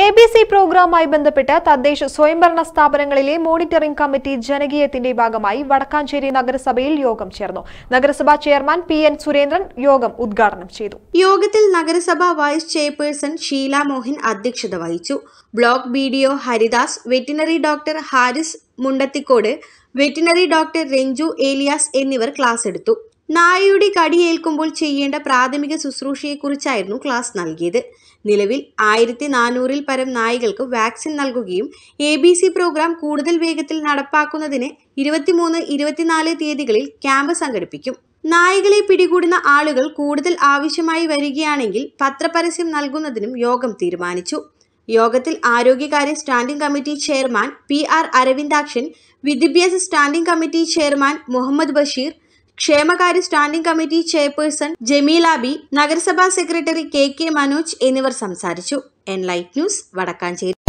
A B C പ്രോഗ്രാമുമായി ബന്ധപ്പെട്ട് തദ്ദേശ സ്വയംഭരണ സ്ഥാപനങ്ങളിലെ മോണിറ്ററിംഗ് കമ്മിറ്റി ജനകീയത്തിന്റെ ഭാഗമായി വടക്കാഞ്ചേരി നഗരസഭയിൽ യോഗം ചേർന്നു നഗരസഭാ ചെയർമാൻ പി എൻ സുരേന്ദ്രൻ യോഗം ഉദ്ഘാടനം ചെയ്തു യോഗത്തിൽ നഗരസഭാ വൈസ് ചെയർപേഴ്സൺ ഷീല മോഹൻ അധ്യക്ഷത വഹിച്ചു block B D O Haridas veterinary doctor Haris Mundathikode veterinary doctor Ranju Elias എന്നിവർ ക്ലാസ് എടുത്തു നായയുടെ കടിയേൽക്കുമ്പോൾ ചെയ്യേണ്ട പ്രാഥമിക ശുശ്രൂഷയെക്കുറിച്ചായിരുന്നു ക്ലാസ് നൽകിയത് നിലവിൽ ആയിരത്തി നാനൂറിൽ പരം നായികൾക്ക് വാക്സിൻ നൽകുകയും എ ബി സി പ്രോഗ്രാം കൂടുതൽ വേഗത്തിൽ നടപ്പാക്കുന്നതിന് ഇരുപത്തിമൂന്ന് ഇരുപത്തിനാല് തീയതികളിൽ ക്യാമ്പ് സംഘടിപ്പിക്കും നായകളെ പിടികൂടുന്ന ആളുകൾ കൂടുതൽ ആവശ്യമായി വരികയാണെങ്കിൽ പത്രപരസ്യം നൽകുന്നതിനും യോഗം തീരുമാനിച്ചു യോഗത്തിൽ ആരോഗ്യകാര്യ standing committee chairman P R Aravindakshan വിദ്യാഭ്യാസ standing committee chairman Muhammad Basheer ക്ഷേമകാര്യ standing committee chairperson Jameela B നഗരസഭാ സെക്രട്ടറി കെ കെ മനോജ് എന്നിവർ സംസാരിച്ചു ലൈറ്റ് ന്യൂസ് വടക്കാഞ്ചേരി